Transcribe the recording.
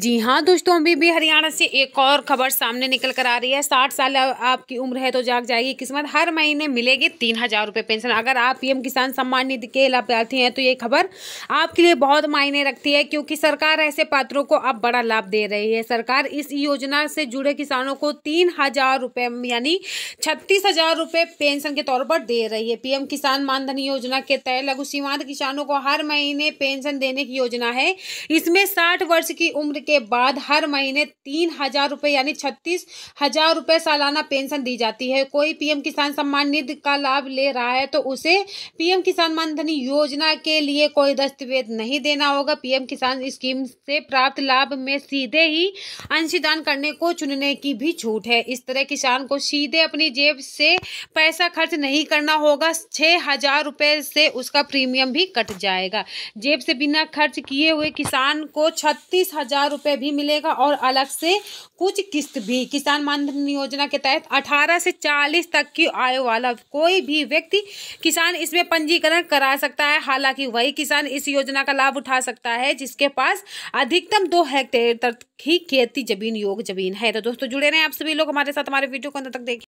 जी हाँ दोस्तों अभी भी हरियाणा से एक और खबर सामने निकल कर आ रही है साठ साल आपकी उम्र है तो जाग जाएगी किस्मत हर महीने मिलेगी तीन हज़ार रुपये पेंशन अगर आप पीएम किसान सम्मान निधि के लाभार्थी हैं तो ये खबर आपके लिए बहुत मायने रखती है क्योंकि सरकार ऐसे पात्रों को अब बड़ा लाभ दे रही है सरकार इस योजना से जुड़े किसानों को तीन हज़ार रुपये यानी छत्तीस हज़ार रुपये पेंशन के तौर पर दे रही है पीएम किसान मानधन योजना के तहत लघु सीमांत किसानों को हर महीने पेंशन देने की योजना है इसमें साठ वर्ष की उम्र के बाद हर महीने तीन हजार रुपये यानी छत्तीस हजार रुपये सालाना पेंशन दी जाती है कोई पीएम किसान सम्मान निधि का लाभ ले रहा है तो उसे पीएम किसान मानधनी योजना के लिए कोई दस्तावेज नहीं देना होगा पीएम किसान स्कीम से प्राप्त लाभ में सीधे ही अंशदान करने को चुनने की भी छूट है इस तरह किसान को सीधे अपनी जेब से पैसा खर्च नहीं करना होगा छह हजार रुपए से उसका प्रीमियम भी कट जाएगा जेब से बिना खर्च किए हुए किसान को छत्तीस हजार रुपये भी मिलेगा और अलग से कुछ किस्त भी किसान मानधन योजना के तहत 18 से 40 तक की आयु वाला कोई भी व्यक्ति किसान इसमें पंजीकरण करा सकता है हालांकि वही किसान इस योजना का लाभ उठा सकता है जिसके पास अधिकतम दो हेक्टेयर तक ही खेती जमीन योग जमीन है तो दोस्तों जुड़े रहे आप सभी लोग हमारे साथ हमारे वीडियो को अंदर तक देखें